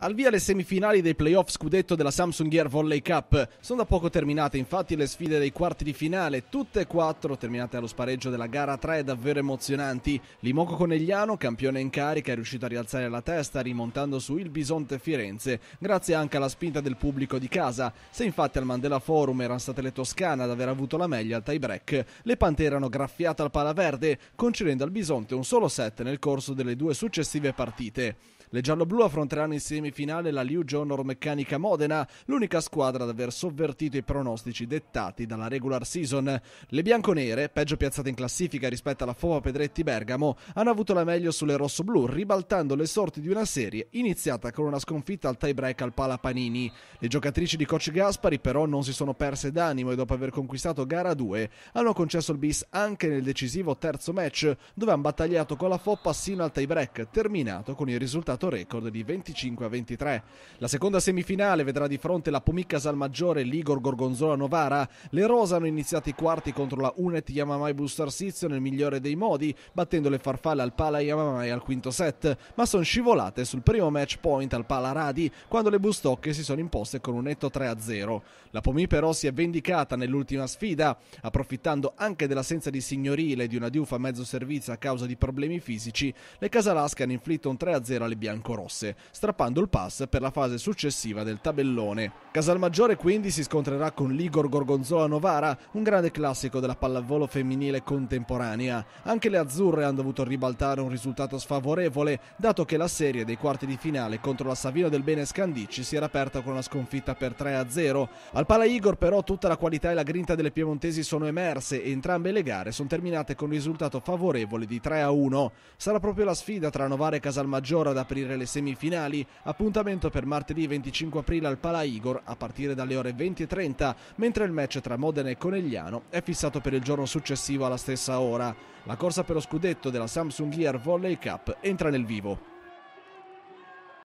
Al via le semifinali dei playoff scudetto della Samsung Gear Volley Cup. Sono da poco terminate infatti le sfide dei quarti di finale, tutte e quattro terminate allo spareggio della gara 3 davvero emozionanti. Limoco Conegliano, campione in carica, è riuscito a rialzare la testa rimontando su il Bisonte Firenze, grazie anche alla spinta del pubblico di casa. Se infatti al Mandela Forum erano state le Toscane ad aver avuto la meglio al tie-break, le Pantere hanno graffiato al palaverde, concedendo al Bisonte un solo set nel corso delle due successive partite. Le gialloblu affronteranno in semifinale la Liu Liugio Normeccanica Modena, l'unica squadra ad aver sovvertito i pronostici dettati dalla regular season. Le bianconere, peggio piazzate in classifica rispetto alla Fova Pedretti Bergamo, hanno avuto la meglio sulle rossoblu, ribaltando le sorti di una serie iniziata con una sconfitta al tie-break al Pala Panini. Le giocatrici di coach Gaspari però non si sono perse d'animo e dopo aver conquistato gara 2 hanno concesso il bis anche nel decisivo terzo match, dove hanno battagliato con la Foppa sino al tie-break, terminato con il risultato segnato record di 25 a 23. La seconda semifinale vedrà di fronte la Pomica Salmaggiore e l'Igor Gorgonzola Novara. Le Rosa hanno iniziato i quarti contro la Unet Yamamai Buster Sizio nel migliore dei modi, battendo le farfalle al Pala Yamamai al quinto set, ma sono scivolate sul primo match point al Pala Radi quando le Bustocche si sono imposte con un netto 3 a 0. La Pomi però si è vendicata nell'ultima sfida, approfittando anche dell'assenza di signorile e di una diufa a mezzo servizio a causa di problemi fisici, le casalasche hanno inflitto un 3 a 0 alle bianche biancorosse, strappando il pass per la fase successiva del tabellone. Casalmaggiore quindi si scontrerà con l'Igor Gorgonzola Novara, un grande classico della pallavolo femminile contemporanea. Anche le azzurre hanno dovuto ribaltare un risultato sfavorevole, dato che la serie dei quarti di finale contro la Savino del Bene Scandicci si era aperta con una sconfitta per 3-0. Al Pala Igor però tutta la qualità e la grinta delle piemontesi sono emerse e entrambe le gare sono terminate con un risultato favorevole di 3-1. Sarà proprio la sfida tra Novara e Casalmaggiore ad aprire aprire le semifinali. Appuntamento per martedì 25 aprile al Pala Igor a partire dalle ore 20.30, mentre il match tra Modena e Conegliano è fissato per il giorno successivo alla stessa ora. La corsa per lo scudetto della Samsung Gear Volley Cup entra nel vivo.